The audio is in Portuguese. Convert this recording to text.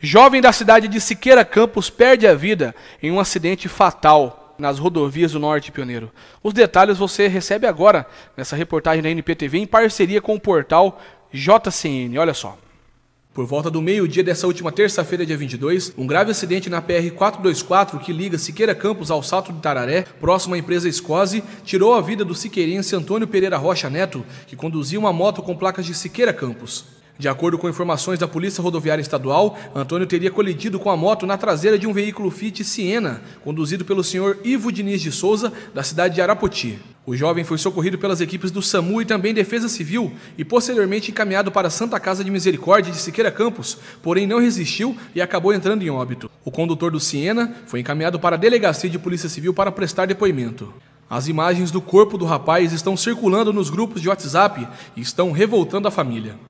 Jovem da cidade de Siqueira Campos perde a vida em um acidente fatal nas rodovias do Norte Pioneiro. Os detalhes você recebe agora nessa reportagem da NPTV em parceria com o portal JCN. Olha só. Por volta do meio-dia dessa última terça-feira, dia 22, um grave acidente na PR-424 que liga Siqueira Campos ao Salto de Tararé, próximo à empresa Escose, tirou a vida do siqueirense Antônio Pereira Rocha Neto, que conduzia uma moto com placas de Siqueira Campos. De acordo com informações da Polícia Rodoviária Estadual, Antônio teria colidido com a moto na traseira de um veículo Fiat Siena, conduzido pelo senhor Ivo Diniz de Souza, da cidade de Arapoti. O jovem foi socorrido pelas equipes do SAMU e também Defesa Civil e posteriormente encaminhado para a Santa Casa de Misericórdia de Siqueira Campos, porém não resistiu e acabou entrando em óbito. O condutor do Siena foi encaminhado para a Delegacia de Polícia Civil para prestar depoimento. As imagens do corpo do rapaz estão circulando nos grupos de WhatsApp e estão revoltando a família.